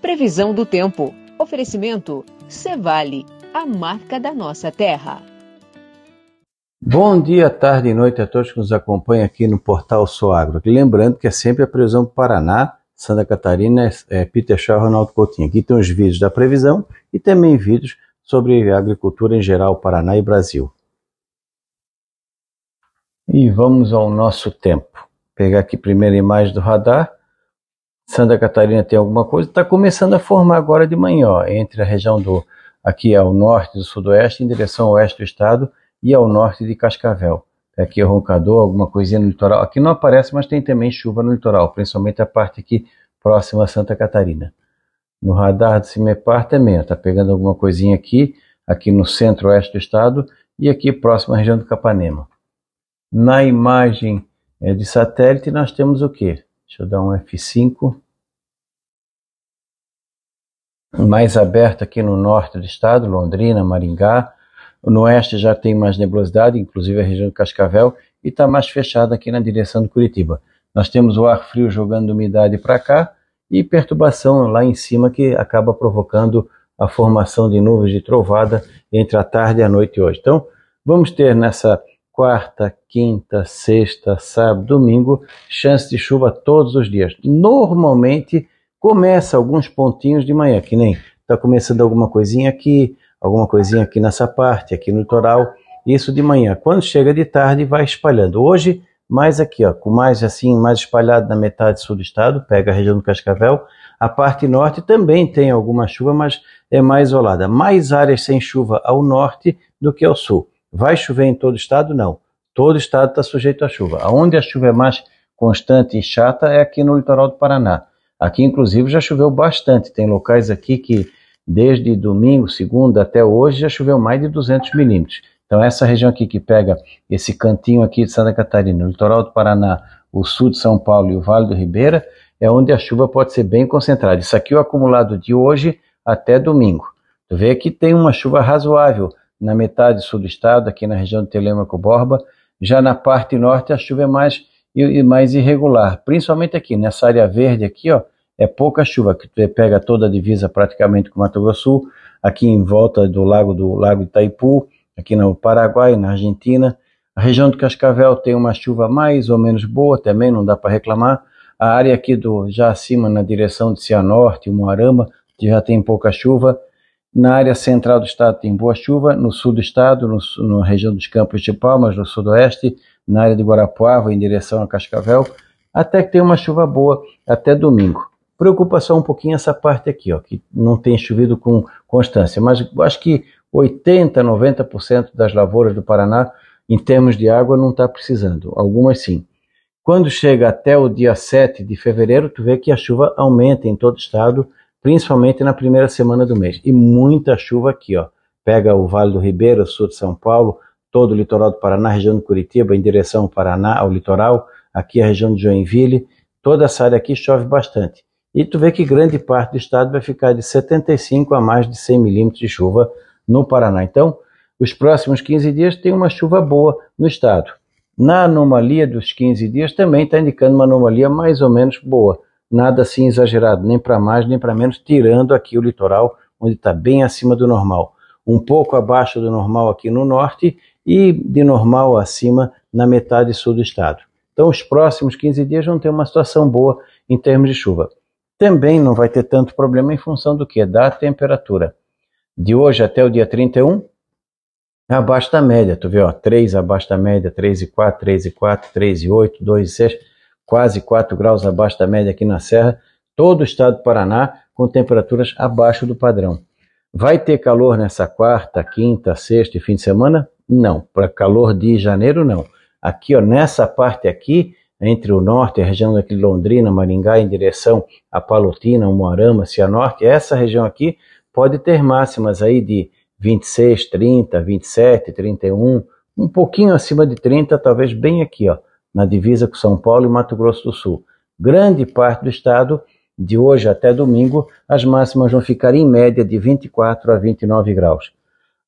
Previsão do tempo. Oferecimento Cevale, a marca da nossa terra. Bom dia, tarde e noite a todos que nos acompanham aqui no portal Soagro. Lembrando que é sempre a previsão do Paraná, Santa Catarina, é, é, Peter Shaw, Ronaldo Coutinho. Aqui tem os vídeos da previsão e também vídeos sobre agricultura em geral, Paraná e Brasil. E vamos ao nosso tempo. Pegar aqui a primeira imagem do radar Santa Catarina tem alguma coisa, está começando a formar agora de manhã, ó, entre a região do aqui ao norte do sudoeste, em direção ao oeste do estado e ao norte de Cascavel. É aqui é roncador, alguma coisinha no litoral. Aqui não aparece, mas tem também chuva no litoral, principalmente a parte aqui próxima a Santa Catarina. No radar do CIMEPAR também, está pegando alguma coisinha aqui, aqui no centro-oeste do estado e aqui próximo à região do Capanema. Na imagem é, de satélite, nós temos o quê? Deixa eu dar um F5. Mais aberto aqui no norte do estado, Londrina, Maringá. No oeste já tem mais nebulosidade, inclusive a região do Cascavel, e está mais fechada aqui na direção do Curitiba. Nós temos o ar frio jogando umidade para cá e perturbação lá em cima que acaba provocando a formação de nuvens de trovada entre a tarde e a noite hoje. Então, vamos ter nessa quarta, quinta, sexta, sábado, domingo, chance de chuva todos os dias. Normalmente começa alguns pontinhos de manhã, que nem está começando alguma coisinha aqui, alguma coisinha aqui nessa parte, aqui no litoral, isso de manhã. Quando chega de tarde, vai espalhando. Hoje, mais aqui, ó, com mais assim, mais espalhado na metade sul do estado, pega a região do Cascavel. A parte norte também tem alguma chuva, mas é mais isolada. Mais áreas sem chuva ao norte do que ao sul. Vai chover em todo o estado? Não. Todo o estado está sujeito à chuva. Aonde a chuva é mais constante e chata é aqui no litoral do Paraná. Aqui, inclusive, já choveu bastante. Tem locais aqui que, desde domingo, segunda até hoje, já choveu mais de 200 milímetros. Então, essa região aqui que pega esse cantinho aqui de Santa Catarina, o litoral do Paraná, o sul de São Paulo e o Vale do Ribeira, é onde a chuva pode ser bem concentrada. Isso aqui é o acumulado de hoje até domingo. Tu vê que tem uma chuva razoável na metade sul do estado, aqui na região de Telêmaco Borba. Já na parte norte a chuva é mais, e, mais irregular, principalmente aqui, nessa área verde aqui, ó, é pouca chuva, que pega toda a divisa praticamente com o Mato Grosso Sul, aqui em volta do lago do lago Itaipu, aqui no Paraguai, na Argentina. A região do Cascavel tem uma chuva mais ou menos boa também, não dá para reclamar. A área aqui do já acima na direção de Cianorte, Moarama, já tem pouca chuva. Na área central do estado tem boa chuva, no sul do estado, no, no região dos Campos de Palmas, no sudoeste, na área de Guarapuava, em direção a Cascavel, até que tem uma chuva boa até domingo. Preocupa só um pouquinho essa parte aqui, ó, que não tem chovido com constância, mas acho que 80, 90% das lavouras do Paraná, em termos de água, não está precisando, algumas sim. Quando chega até o dia 7 de fevereiro, tu vê que a chuva aumenta em todo o estado, principalmente na primeira semana do mês. E muita chuva aqui, ó. Pega o Vale do o sul de São Paulo, todo o litoral do Paraná, região de Curitiba, em direção ao Paraná, ao litoral, aqui a região de Joinville, toda essa área aqui chove bastante. E tu vê que grande parte do estado vai ficar de 75 a mais de 100 milímetros de chuva no Paraná. Então, os próximos 15 dias tem uma chuva boa no estado. Na anomalia dos 15 dias também está indicando uma anomalia mais ou menos boa nada assim exagerado, nem para mais nem para menos, tirando aqui o litoral, onde está bem acima do normal. Um pouco abaixo do normal aqui no norte e de normal acima na metade sul do estado. Então, os próximos 15 dias vão ter uma situação boa em termos de chuva. Também não vai ter tanto problema em função do que? Da temperatura. De hoje até o dia 31, abaixo da média. Tu vê, ó, 3 abaixo da média, 3 e 4, 3 e 4, 3 e 8, 2 e 6 quase 4 graus abaixo da média aqui na Serra, todo o estado do Paraná com temperaturas abaixo do padrão. Vai ter calor nessa quarta, quinta, sexta e fim de semana? Não. Para calor de janeiro, não. Aqui, ó, nessa parte aqui, entre o norte, a região daqui de Londrina, Maringá, em direção a Palotina, Umuarama, Cianorte, essa região aqui pode ter máximas aí de 26, 30, 27, 31, um pouquinho acima de 30, talvez bem aqui, ó na divisa com São Paulo e Mato Grosso do Sul. Grande parte do estado, de hoje até domingo, as máximas vão ficar em média de 24 a 29 graus.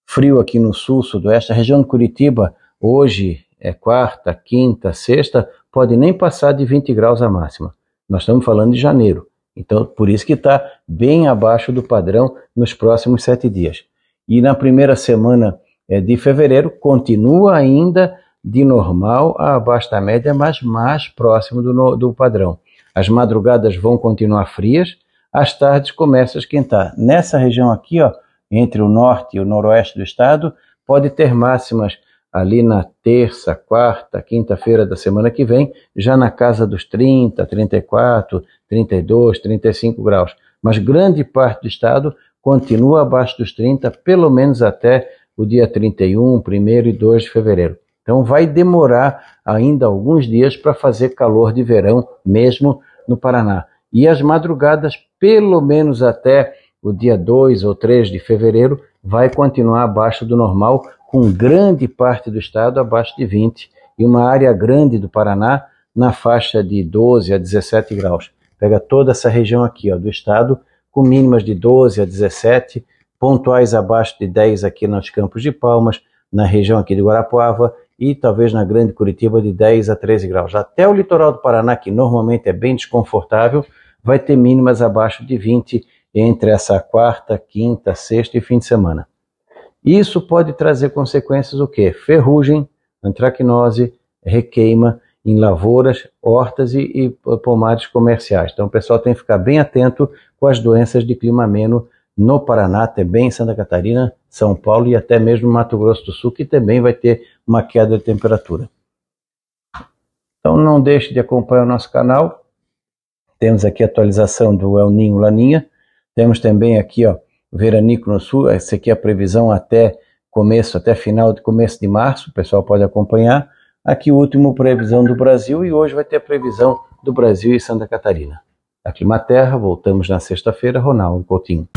Frio aqui no sul, sudoeste, a região de Curitiba, hoje é quarta, quinta, sexta, pode nem passar de 20 graus a máxima. Nós estamos falando de janeiro. Então, por isso que está bem abaixo do padrão nos próximos sete dias. E na primeira semana eh, de fevereiro, continua ainda de normal a abaixo da média, mas mais próximo do, do padrão. As madrugadas vão continuar frias, as tardes começam a esquentar. Nessa região aqui, ó, entre o norte e o noroeste do estado, pode ter máximas ali na terça, quarta, quinta-feira da semana que vem, já na casa dos 30, 34, 32, 35 graus. Mas grande parte do estado continua abaixo dos 30, pelo menos até o dia 31, 1 e 2 de fevereiro. Então vai demorar ainda alguns dias para fazer calor de verão mesmo no Paraná. E as madrugadas, pelo menos até o dia 2 ou 3 de fevereiro, vai continuar abaixo do normal, com grande parte do estado abaixo de 20 e uma área grande do Paraná na faixa de 12 a 17 graus. Pega toda essa região aqui ó, do estado, com mínimas de 12 a 17, pontuais abaixo de 10 aqui nos Campos de Palmas, na região aqui de Guarapuava, e talvez na Grande Curitiba de 10 a 13 graus. Até o litoral do Paraná, que normalmente é bem desconfortável, vai ter mínimas abaixo de 20 entre essa quarta, quinta, sexta e fim de semana. Isso pode trazer consequências o quê? Ferrugem, antracnose, requeima em lavouras, hortas e, e pomares comerciais. Então o pessoal tem que ficar bem atento com as doenças de clima ameno no Paraná, também em Santa Catarina, São Paulo e até mesmo Mato Grosso do Sul, que também vai ter uma queda de temperatura. Então não deixe de acompanhar o nosso canal. Temos aqui a atualização do El Ninho Laninha. Temos também aqui ó, Veranico no Sul. Essa aqui é a previsão até começo, até final de começo de março. O pessoal pode acompanhar. Aqui o último previsão do Brasil e hoje vai ter a previsão do Brasil e Santa Catarina. Aqui Terra. voltamos na sexta-feira. Ronaldo Coutinho.